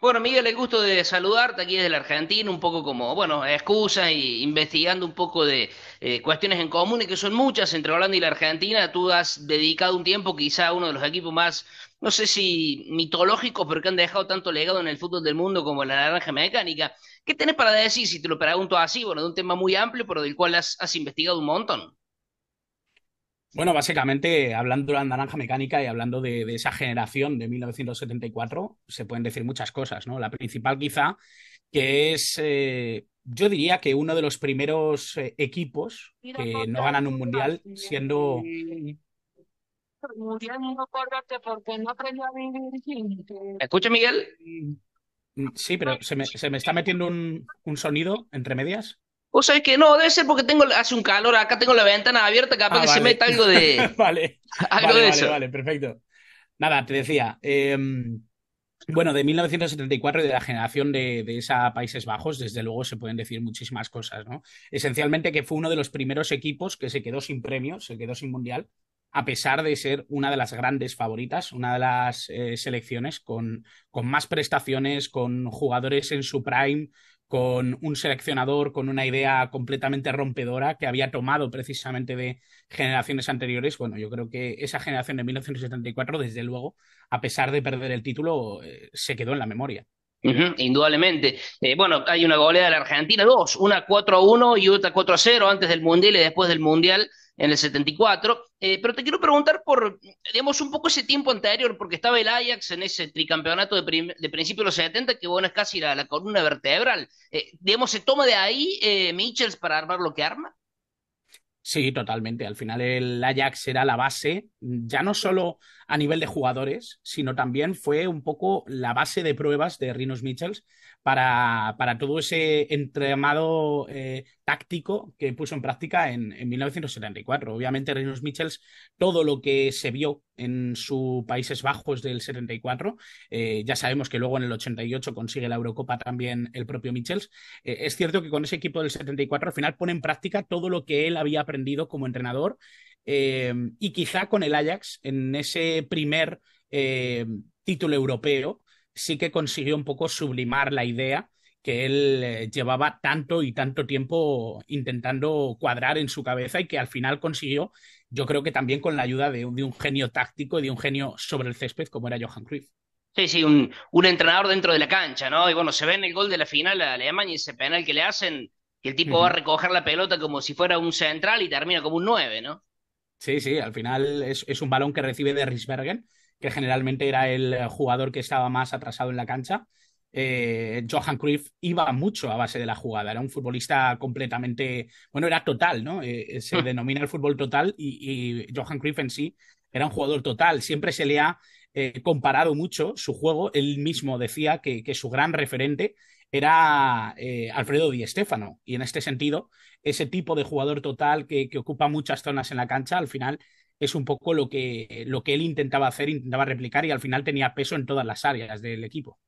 Bueno, Miguel, el gusto de saludarte aquí desde la Argentina, un poco como, bueno, excusa y investigando un poco de eh, cuestiones en común y que son muchas entre Holanda y la Argentina. Tú has dedicado un tiempo quizá a uno de los equipos más, no sé si mitológicos, pero que han dejado tanto legado en el fútbol del mundo como en la naranja mecánica. ¿Qué tenés para decir, si te lo pregunto así, bueno, de un tema muy amplio, pero del cual has investigado un montón? Bueno, básicamente, hablando de la naranja mecánica y hablando de, esa generación de 1974, se pueden decir muchas cosas, ¿no? La principal quizá, que es, eh, yo diría que uno de los primeros eh, equipos que no ganan un mundial siendo... ¿Me Escucha, Miguel. Mm, sí, pero se me, se me está metiendo un, un sonido entre medias. O sea, es que no, debe ser porque tengo, hace un calor, acá tengo la ventana abierta, capaz ah, que se meta algo de. vale. vale, perfecto. Nada, te decía. Em, bueno, de 1974 y de la generación de, esa Países Bajos, desde luego se pueden decir muchísimas cosas, ¿no? Esencialmente que fue uno de los primeros equipos que se quedó sin premio, se quedó sin mundial, a pesar de ser una de las grandes favoritas, una de las eh, selecciones con, con más prestaciones, con jugadores en su prime, con un seleccionador con una idea completamente rompedora que había tomado precisamente de generaciones anteriores. Bueno, yo creo que esa generación de 1974, desde luego, a pesar de perder el título, eh, se quedó en la memoria. indudablemente. Eh, bueno, hay una goleada de la Argentina, dos, una 4-1 y otra 4-0 antes del Mundial y después del Mundial en el 74. Eh, pero te quiero preguntar por, digamos, un poco ese tiempo anterior, porque estaba el Ajax en ese tricampeonato de, de principios de los 70, que bueno, es casi la, columna vertebral. Eh, digamos, ¿se toma de ahí eh, Michels para armar lo que arma? Sí, totalmente. Al final el Ajax era la base, ya no solo a nivel de jugadores, sino también fue un poco la base de pruebas de Rinos Michels para, para todo ese entramado eh, táctico que puso en práctica en, 1974. Obviamente Rinos Michels, todo lo que se vio en su Países Bajos del 74, eh, ya sabemos que luego en el 88 consigue la Eurocopa también el propio Michels. Eh, es cierto que con ese equipo del 74 al final pone en práctica todo lo que él había aprendido como entrenador. Eh, y quizá con el Ajax, en ese primer eh, título europeo, sí que consiguió un poco sublimar la idea que él eh, llevaba tanto y tanto tiempo intentando cuadrar en su cabeza y que al final consiguió, yo creo que también con la ayuda de un, genio táctico y de un genio sobre el césped como era Johan Cruyff. Sí, sí, un, entrenador dentro de la cancha, ¿no? Y bueno, se ve en el gol de la final a Alemania y ese penal que le hacen, y el tipo va a recoger la pelota como si fuera un central y termina como un 9, ¿no? Sí, sí, al final es, un balón que recibe de Risbergen, que generalmente era el jugador que estaba más atrasado en la cancha. Eh, Johan Cruyff iba mucho a base de la jugada, era un futbolista completamente, bueno, era total, ¿no? Eh, eh, se hmm. denomina el fútbol total y, Johan Cruyff en sí era un jugador total, siempre se le ha comparado mucho su juego, él mismo decía que su gran referente era eh, Alfredo Di Stéfano. Y en este sentido, ese tipo de jugador total que, ocupa muchas zonas en la cancha, al final es un poco lo que, lo que él intentaba hacer, intentaba replicar y al final tenía peso en todas las áreas del equipo.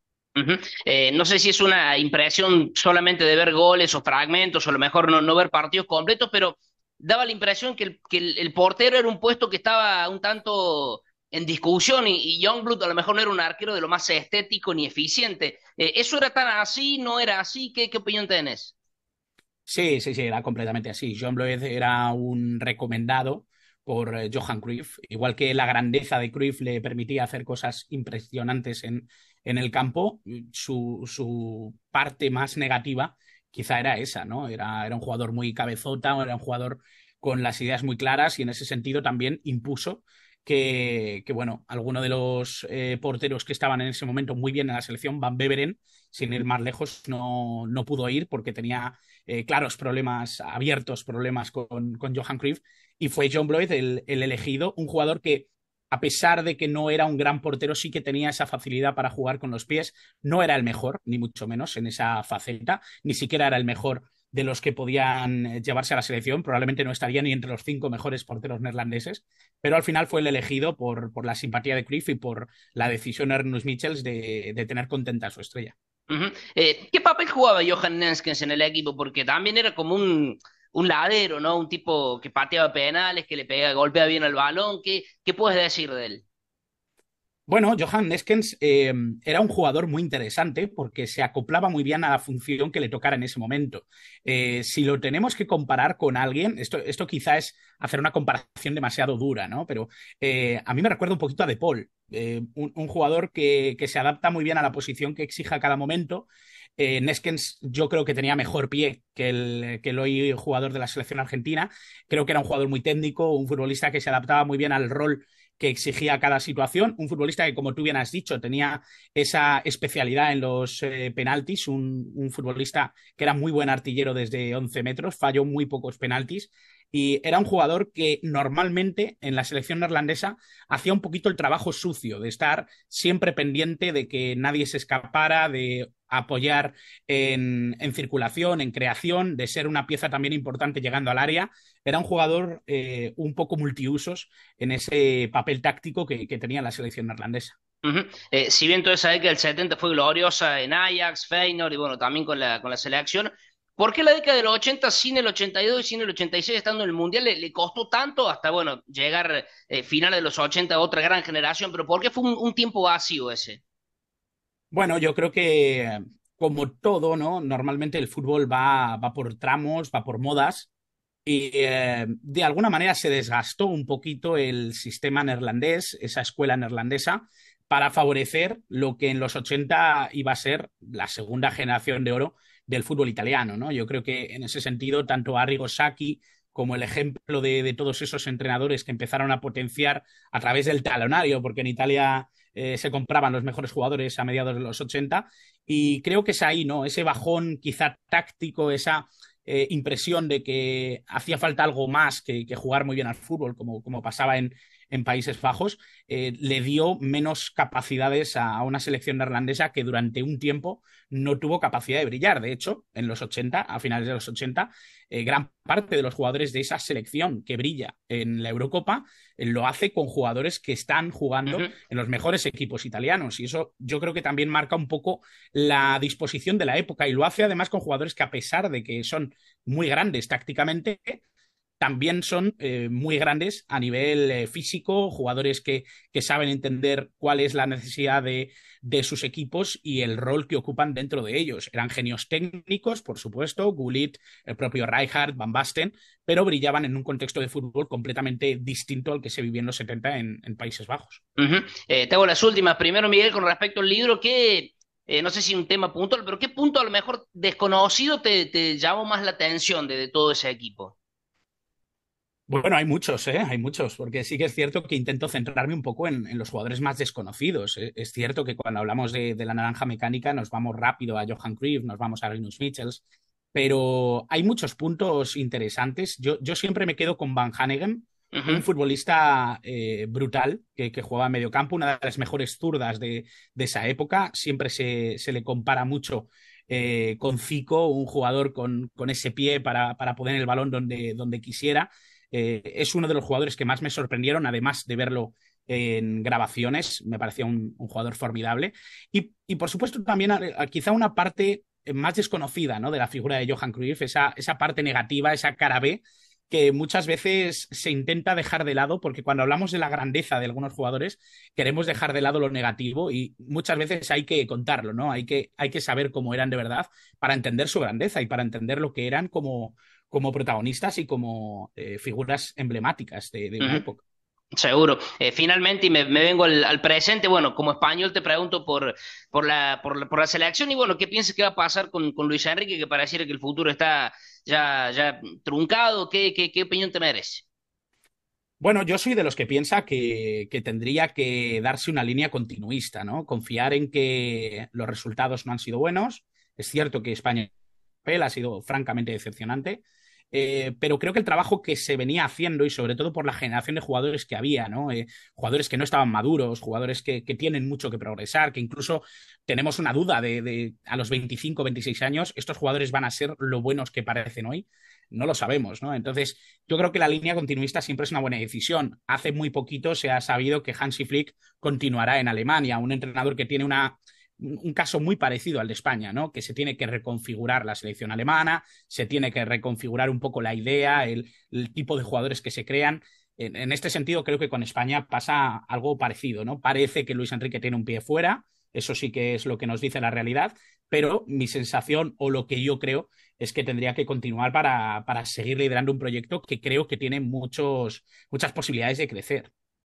Eh, no sé si es una impresión solamente de ver goles o fragmentos, o a lo mejor no, ver partidos completos, pero daba la impresión que, el, portero era un puesto que estaba un tanto en discusión y, John Youngblood a lo mejor no era un arquero de lo más estético ni eficiente. Eh, ¿Eso era tan así? ¿No era así? ¿Qué, qué opinión tenés? Sí, sí, sí, era completamente así. John Youngblood era un recomendado por eh, Johan Cruyff, igual que la grandeza de Cruyff le permitía hacer cosas impresionantes en, en el campo, su, su parte más negativa quizá era esa, ¿no? Era, era un jugador muy cabezota, era un jugador con las ideas muy claras y en ese sentido también impuso que, bueno, alguno de los eh, porteros que estaban en ese momento muy bien en la selección, Van Beveren, sin ir más lejos, no, pudo ir porque tenía eh, claros problemas, abiertos problemas con, Johan Cruyff, y fue John Bloyd el, el elegido, un jugador que a pesar de que no era un gran portero, sí que tenía esa facilidad para jugar con los pies. No era el mejor, ni mucho menos en esa faceta, ni siquiera era el mejor de los que podían eh, llevarse a la selección. Probablemente no estaría ni entre los cinco mejores porteros neerlandeses, pero al final fue el elegido por, la simpatía de Cruyff y por la decisión de Ernest Michels de, tener contenta a su estrella. Eh, ¿Qué papel jugaba Johan Nenskens en el equipo? Porque también era como un, un ladero, ¿no? Un tipo que pateaba penales, que le pegaba, golpea bien el balón. ¿Qué, qué puedes decir de él? Bueno, Johan Neskens eh, era un jugador muy interesante porque se acoplaba muy bien a la función que le tocara en ese momento. Eh, si lo tenemos que comparar con alguien, esto, quizá es hacer una comparación demasiado dura, ¿no? Pero eh, a mí me recuerda un poquito a De Paul, un, jugador que, se adapta muy bien a la posición que exija cada momento. Neskens yo creo que tenía mejor pie que el, que el hoy jugador de la selección argentina. Creo que era un jugador muy técnico, un futbolista que se adaptaba muy bien al rol que exigía cada situación. Un futbolista que, como tú bien has dicho, tenía esa especialidad en los eh, penaltis. Un, un, futbolista que era muy buen artillero desde 11 metros, falló muy pocos penaltis y era un jugador que normalmente en la selección neerlandesa hacía un poquito el trabajo sucio de estar siempre pendiente de que nadie se escapara, de apoyar en, circulación, en creación, de ser una pieza también importante llegando al área. Era un jugador eh, un poco multiusos en ese papel táctico que, tenía la selección neerlandesa. Eh, si bien todos sabéis que el 70 fue gloriosa en Ajax, Feyenoord y bueno, también con la, con la selección, ¿Por qué la década de los 80, sin el 82 y sin el 86, estando en el Mundial, le, costó tanto hasta, bueno, llegar a eh, final de los 80 a otra gran generación? ¿Pero por qué fue un, tiempo vacío ese? Bueno, yo creo que como todo, ¿no? Normalmente el fútbol va, va por tramos, va por modas, y eh, de alguna manera se desgastó un poquito el sistema neerlandés, esa escuela neerlandesa, para favorecer lo que en los 80 iba a ser la segunda generación de oro del fútbol italiano, ¿no? Yo creo que en ese sentido, tanto Arrigo Sacchi como el ejemplo de, todos esos entrenadores que empezaron a potenciar a través del talonario, porque en Italia eh, se compraban los mejores jugadores a mediados de los 80, y creo que es ahí, ¿no? Ese bajón quizá táctico, esa eh, impresión de que hacía falta algo más que, jugar muy bien al fútbol, como, como pasaba en, en Países Bajos, eh, le dio menos capacidades a, una selección neerlandesa que durante un tiempo no tuvo capacidad de brillar. De hecho, en los 80, a finales de los 80, eh, gran parte de los jugadores de esa selección que brilla en la Eurocopa eh, lo hace con jugadores que están jugando en los mejores equipos italianos. Y eso yo creo que también marca un poco la disposición de la época y lo hace además con jugadores que a pesar de que son muy grandes tácticamente, también son eh, muy grandes a nivel eh, físico, jugadores que, saben entender cuál es la necesidad de, sus equipos y el rol que ocupan dentro de ellos. Eran genios técnicos, por supuesto, Gullit, el propio Reinhardt, Van Basten, pero brillaban en un contexto de fútbol completamente distinto al que se vivía en los 70 en, Países Bajos. Eh, Tengo las últimas. Primero, Miguel, con respecto al libro, que no sé si un tema puntual, pero ¿qué punto a lo mejor desconocido te, te llamó más la atención de, todo ese equipo? Bueno, hay muchos, ¿eh? hay muchos, porque sí que es cierto que intento centrarme un poco en, los jugadores más desconocidos. ¿eh? Es cierto que cuando hablamos de, la naranja mecánica nos vamos rápido a Johan Cruyff, nos vamos a Linus Mitchells, pero hay muchos puntos interesantes. Yo, yo siempre me quedo con Van Hanegem, un futbolista eh, brutal que, que, jugaba en campo, una de las mejores zurdas de, esa época. Siempre se, le compara mucho eh, con Zico, un jugador con, ese pie para, para poner el balón donde quisiera. Eh, es uno de los jugadores que más me sorprendieron, además de verlo en grabaciones, me parecía un, jugador formidable. Y, por supuesto también eh, quizá una parte más desconocida ¿no? de la figura de Johan Cruyff, esa, parte negativa, esa cara B que muchas veces se intenta dejar de lado porque cuando hablamos de la grandeza de algunos jugadores queremos dejar de lado lo negativo y muchas veces hay que contarlo, ¿no? Hay hay que saber cómo eran de verdad para entender su grandeza y para entender lo que eran como, como protagonistas y como eh, figuras emblemáticas de, de una época. Seguro. Eh, finalmente, y me, vengo al, presente, bueno, como español te pregunto por, por, la, por, la, selección y bueno, ¿qué piensas que va a pasar con, Luis Enrique que pareciera que el futuro está ya, ya truncado? ¿Qué, opinión te merece? Bueno, yo soy de los que piensa que, que, tendría que darse una línea continuista, ¿no? Confiar en que los resultados no han sido buenos. Es cierto que España ha sido francamente decepcionante, eh, pero creo que el trabajo que se venía haciendo y sobre todo por la generación de jugadores que había, ¿no? Eh, jugadores que no estaban maduros, jugadores que, tienen mucho que progresar, que incluso tenemos una duda de, a los 25, 26 años, estos jugadores van a ser lo buenos que parecen hoy no lo sabemos, ¿no? Entonces, yo creo que la línea continuista siempre es una buena decisión. Hace muy poquito se ha sabido que Hansi Flick continuará en Alemania, un entrenador que tiene una un caso muy parecido al de España, ¿no? Que se tiene que reconfigurar la selección alemana, se tiene que reconfigurar un poco la idea, el, tipo de jugadores que se crean. En, este sentido, creo que con España pasa algo parecido, ¿no? Parece que Luis Enrique tiene un pie fuera, eso sí que es lo que nos dice la realidad, pero mi sensación o lo que yo creo es que tendría que continuar para, seguir liderando un proyecto que creo que tiene muchas posibilidades de crecer.